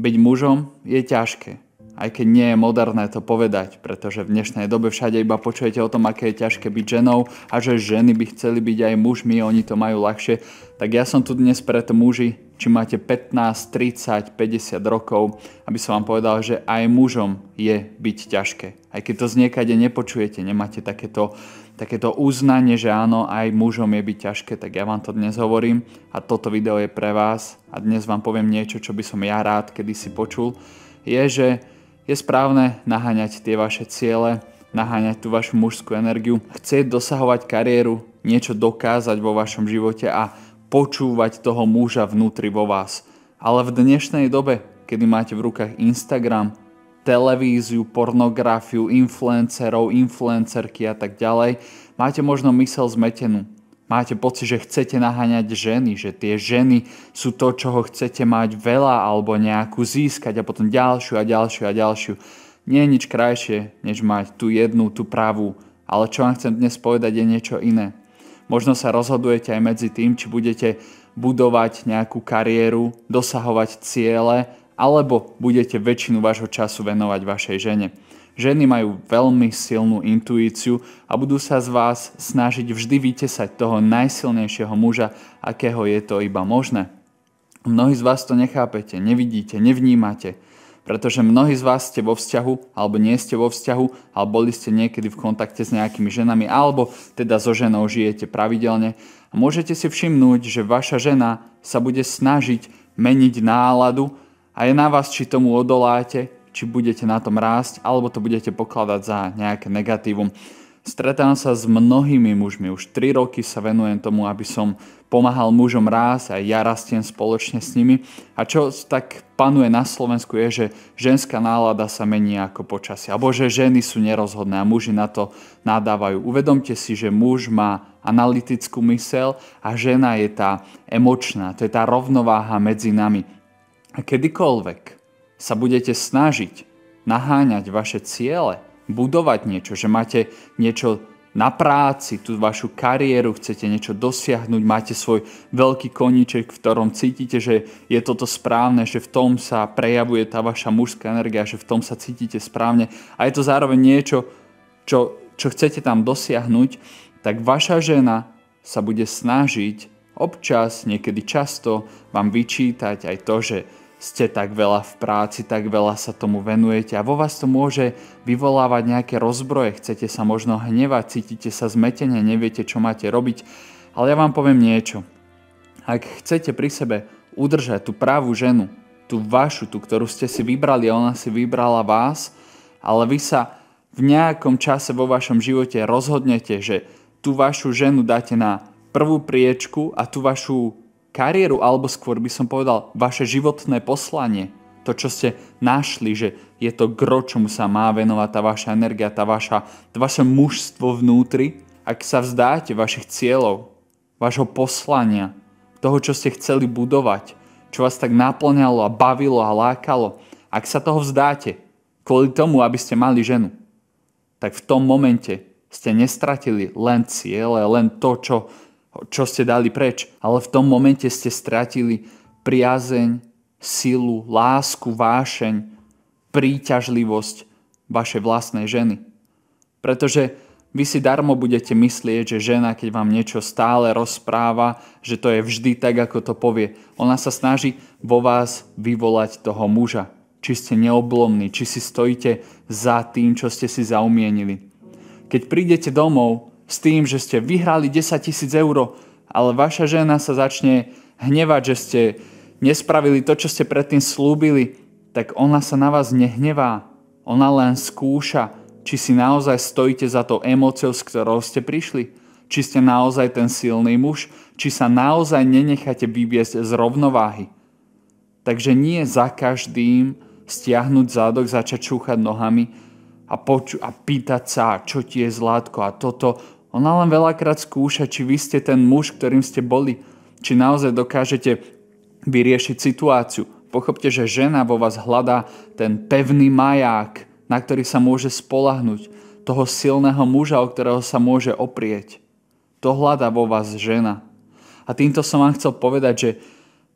Byť mužom je ťažké, aj keď nie je moderné to povedať, pretože v dnešnej dobe všade iba počujete o tom, aké je ťažké byť ženou a že ženy by chceli byť aj mužmi, oni to majú ľahšie. Tak ja som tu dnes preto muži, či máte 15, 30, 50 rokov, aby som vám povedal, že aj mužom je byť ťažké. Aj keď to z niekade nepočujete, nemáte takéto, takéto uznanie, že áno, aj mužom je byť ťažké, tak ja vám to dnes hovorím a toto video je pre vás a dnes vám poviem niečo, čo by som ja rád kedy si počul, je, že je správne naháňať tie vaše ciele, naháňať tú vašu mužskú energiu, chcieť dosahovať kariéru, niečo dokázať vo vašom živote a počúvať toho muža vnútri vo vás. Ale v dnešnej dobe, kedy máte v rukách Instagram, televíziu, pornografiu, influencerov, influencerky a tak ďalej, máte možno mysel zmetenú. Máte pocit, že chcete naháňať ženy, že tie ženy sú to, čoho chcete mať veľa alebo nejakú získať a potom ďalšiu a ďalšiu a ďalšiu. Nie je nič krajšie, než mať tú jednu, tú pravú. Ale čo vám chcem dnes povedať je niečo iné. Možno sa rozhodujete aj medzi tým, či budete budovať nejakú kariéru, dosahovať ciele, alebo budete väčšinu vášho času venovať vašej žene. Ženy majú veľmi silnú intuíciu a budú sa z vás snažiť vždy vytesať toho najsilnejšieho muža, akého je to iba možné. Mnohí z vás to nechápete, nevidíte, nevnímate, pretože mnohí z vás ste vo vzťahu, alebo nie ste vo vzťahu, alebo boli ste niekedy v kontakte s nejakými ženami, alebo teda so ženou žijete pravidelne. A môžete si všimnúť, že vaša žena sa bude snažiť meniť náladu a je na vás, či tomu odoláte, či budete na tom rásť, alebo to budete pokladať za nejaké negatívum. Stretám sa s mnohými mužmi, už 3 roky sa venujem tomu, aby som pomáhal mužom rásť a ja rastiem spoločne s nimi. A čo tak panuje na Slovensku je, že ženská nálada sa mení ako počasie, alebo že ženy sú nerozhodné a muži na to nadávajú. Uvedomte si, že muž má analytickú mysel a žena je tá emočná, to je tá rovnováha medzi nami. A kedykoľvek sa budete snažiť naháňať vaše ciele, budovať niečo, že máte niečo na práci, tú vašu kariéru, chcete niečo dosiahnuť, máte svoj veľký koníček, v ktorom cítite, že je toto správne, že v tom sa prejavuje tá vaša mužská energia, že v tom sa cítite správne a je to zároveň niečo, čo, čo chcete tam dosiahnuť, tak vaša žena sa bude snažiť občas, niekedy často vám vyčítať aj to, že ste tak veľa v práci, tak veľa sa tomu venujete a vo vás to môže vyvolávať nejaké rozbroje, chcete sa možno hnevať, cítite sa zmetene, neviete, čo máte robiť, ale ja vám poviem niečo. Ak chcete pri sebe udržať tú právu ženu, tú vašu, tú, ktorú ste si vybrali a ona si vybrala vás, ale vy sa v nejakom čase vo vašom živote rozhodnete, že tú vašu ženu dáte na prvú priečku a tú vašu kariéru, alebo skôr by som povedal vaše životné poslanie, to, čo ste našli, že je to gro, čomu sa má venovať tá vaša energia, tá vaša, tá vaše mužstvo vnútri, ak sa vzdáte vašich cieľov, vašho poslania, toho, čo ste chceli budovať, čo vás tak naplňalo a bavilo a lákalo, ak sa toho vzdáte kvôli tomu, aby ste mali ženu, tak v tom momente ste nestratili len ciele, len to, čo čo ste dali preč, ale v tom momente ste stratili priazeň, silu, lásku, vášeň, príťažlivosť vašej vlastnej ženy. Pretože vy si darmo budete myslieť, že žena, keď vám niečo stále rozpráva, že to je vždy tak, ako to povie. Ona sa snaží vo vás vyvolať toho muža. Či ste neoblomní, či si stojíte za tým, čo ste si zaumienili. Keď prídete domov s tým, že ste vyhrali 10 tisíc eur, ale vaša žena sa začne hnevať, že ste nespravili to, čo ste predtým slúbili, tak ona sa na vás nehnevá. Ona len skúša, či si naozaj stojíte za tou emóciou, s ktorou ste prišli. Či ste naozaj ten silný muž, či sa naozaj nenecháte vybiesť z rovnováhy. Takže nie za každým stiahnuť zádok, začať čúchať nohami a, poču- a pýtať sa, čo ti je zlátko a toto ona len veľakrát skúša, či vy ste ten muž, ktorým ste boli, či naozaj dokážete vyriešiť situáciu. Pochopte, že žena vo vás hľadá ten pevný maják, na ktorý sa môže spolahnuť, toho silného muža, o ktorého sa môže oprieť. To hľadá vo vás žena. A týmto som vám chcel povedať, že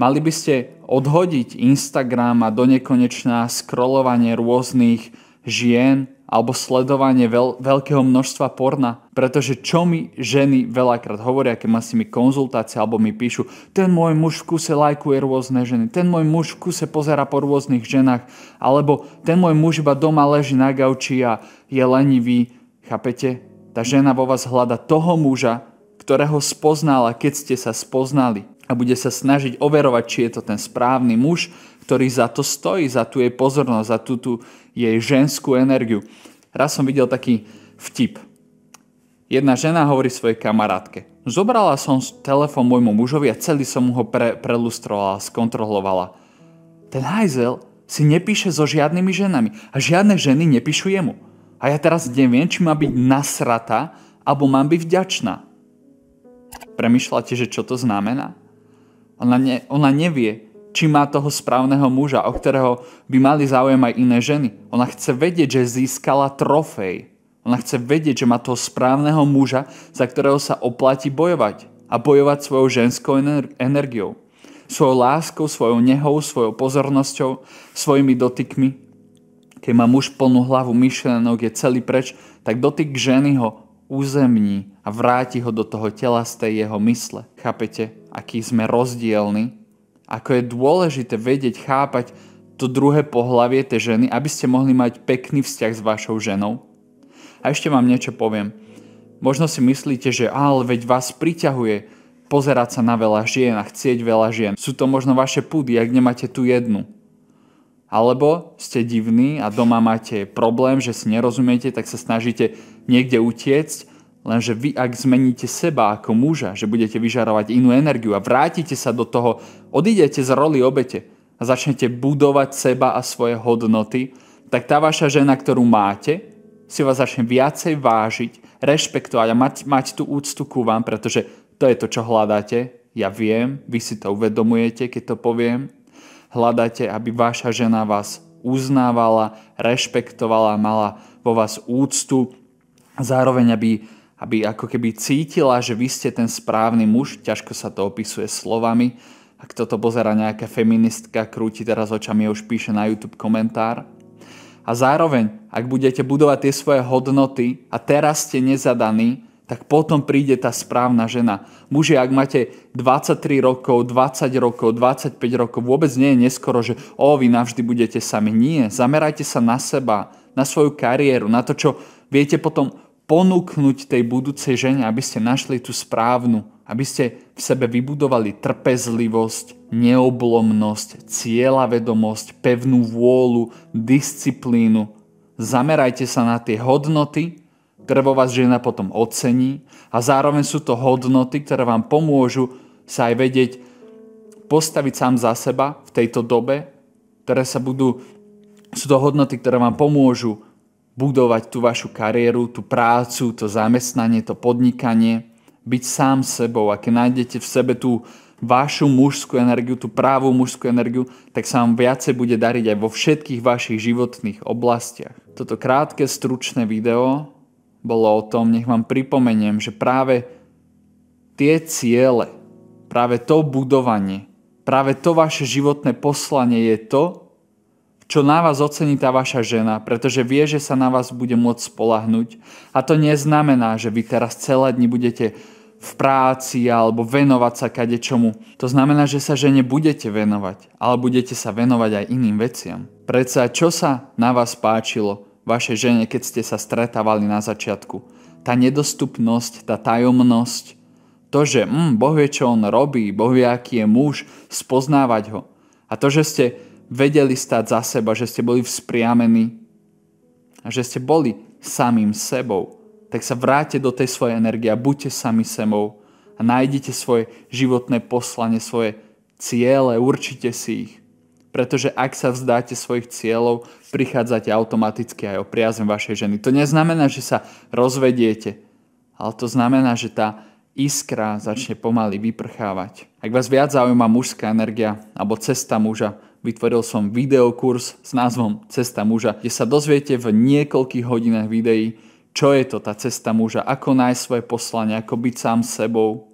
mali by ste odhodiť Instagram a do nekonečná scrollovanie rôznych žien, alebo sledovanie veľ- veľkého množstva porna, pretože čo mi ženy veľakrát hovoria, keď má si mi konzultácie alebo mi píšu, ten môj muž v kuse lajkuje rôzne ženy, ten môj muž v kuse pozera po rôznych ženách, alebo ten môj muž iba doma leží na gauči a je lenivý, chápete? Tá žena vo vás hľada toho muža, ktorého spoznala, keď ste sa spoznali a bude sa snažiť overovať, či je to ten správny muž, ktorý za to stojí, za tú jej pozornosť, za tú, tú jej ženskú energiu. Raz som videl taký vtip. Jedna žena hovorí svojej kamarátke. Zobrala som telefón môjmu mužovi a celý som ho pre, prelustrovala, skontrolovala. Ten hajzel si nepíše so žiadnymi ženami a žiadne ženy nepíšu jemu. A ja teraz neviem, či má byť nasrata, alebo mám byť vďačná. Premýšľate, že čo to znamená? Ona, ne, ona nevie, či má toho správneho muža, o ktorého by mali záujem aj iné ženy. Ona chce vedieť, že získala trofej. Ona chce vedieť, že má toho správneho muža, za ktorého sa oplatí bojovať. A bojovať svojou ženskou ener- energiou. Svojou láskou, svojou nehou, svojou pozornosťou, svojimi dotykmi. Keď má muž plnú hlavu myšlenok, je celý preč, tak dotyk ženy ho uzemní a vráti ho do toho tela z tej jeho mysle. Chápete, aký sme rozdielni ako je dôležité vedieť, chápať to druhé pohlavie tej ženy, aby ste mohli mať pekný vzťah s vašou ženou. A ešte vám niečo poviem. Možno si myslíte, že ale veď vás priťahuje pozerať sa na veľa žien a chcieť veľa žien. Sú to možno vaše púdy, ak nemáte tu jednu. Alebo ste divní a doma máte problém, že si nerozumiete, tak sa snažíte niekde utiecť Lenže vy, ak zmeníte seba ako muža, že budete vyžarovať inú energiu a vrátite sa do toho, odídete z roli obete a začnete budovať seba a svoje hodnoty, tak tá vaša žena, ktorú máte, si vás začne viacej vážiť, rešpektovať a mať, mať tú úctu ku vám, pretože to je to, čo hľadáte. Ja viem, vy si to uvedomujete, keď to poviem. Hľadáte, aby vaša žena vás uznávala, rešpektovala, mala vo vás úctu, zároveň aby aby ako keby cítila, že vy ste ten správny muž, ťažko sa to opisuje slovami. Ak toto pozera nejaká feministka, krúti teraz očami, už píše na YouTube komentár. A zároveň, ak budete budovať tie svoje hodnoty a teraz ste nezadaní, tak potom príde tá správna žena. Muži, ak máte 23 rokov, 20 rokov, 25 rokov, vôbec nie je neskoro, že o, vy navždy budete sami. Nie, zamerajte sa na seba, na svoju kariéru, na to, čo viete potom ponúknuť tej budúcej žene, aby ste našli tú správnu, aby ste v sebe vybudovali trpezlivosť, neoblomnosť, cieľavedomosť, pevnú vôľu, disciplínu. Zamerajte sa na tie hodnoty, ktoré vo vás žena potom ocení a zároveň sú to hodnoty, ktoré vám pomôžu sa aj vedieť postaviť sám za seba v tejto dobe, ktoré sa budú, sú to hodnoty, ktoré vám pomôžu budovať tú vašu kariéru, tú prácu, to zamestnanie, to podnikanie, byť sám sebou. A keď nájdete v sebe tú vašu mužskú energiu, tú právú mužskú energiu, tak sa vám viacej bude dariť aj vo všetkých vašich životných oblastiach. Toto krátke, stručné video bolo o tom, nech vám pripomeniem, že práve tie ciele, práve to budovanie, práve to vaše životné poslanie je to, čo na vás ocení tá vaša žena, pretože vie, že sa na vás bude môcť spolahnuť. A to neznamená, že vy teraz celé dni budete v práci alebo venovať sa kadečomu. To znamená, že sa žene budete venovať, ale budete sa venovať aj iným veciam. Predsa čo sa na vás páčilo vašej žene, keď ste sa stretávali na začiatku? Tá nedostupnosť, tá tajomnosť, to, že mm, Boh vie, čo on robí, Boh vie, aký je muž, spoznávať ho. A to, že ste vedeli stať za seba, že ste boli vzpriamení a že ste boli samým sebou, tak sa vráte do tej svojej energie a buďte sami sebou a nájdite svoje životné poslanie, svoje ciele, určite si ich. Pretože ak sa vzdáte svojich cieľov, prichádzate automaticky aj o priazem vašej ženy. To neznamená, že sa rozvediete, ale to znamená, že tá iskra začne pomaly vyprchávať. Ak vás viac zaujíma mužská energia alebo cesta muža, Vytvoril som videokurs s názvom Cesta muža, kde sa dozviete v niekoľkých hodinách videí, čo je to tá cesta muža, ako nájsť svoje poslanie, ako byť sám sebou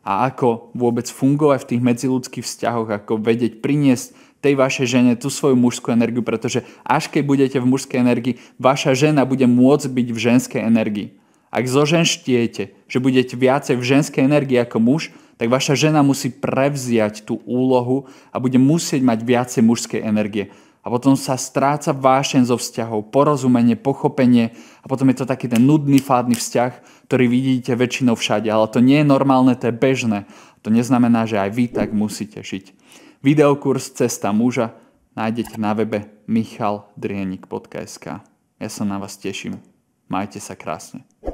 a ako vôbec fungovať v tých medziludských vzťahoch, ako vedieť priniesť tej vašej žene tú svoju mužskú energiu, pretože až keď budete v mužskej energii, vaša žena bude môcť byť v ženskej energii. Ak zoženštiete, že budete viacej v ženskej energii ako muž, tak vaša žena musí prevziať tú úlohu a bude musieť mať viacej mužskej energie. A potom sa stráca vášen zo vzťahov, porozumenie, pochopenie a potom je to taký ten nudný, fádny vzťah, ktorý vidíte väčšinou všade. Ale to nie je normálne, to je bežné. To neznamená, že aj vy tak musíte žiť. Videokurs Cesta muža nájdete na webe michaldrienik.sk. Ja sa na vás teším. Majte sa krásne.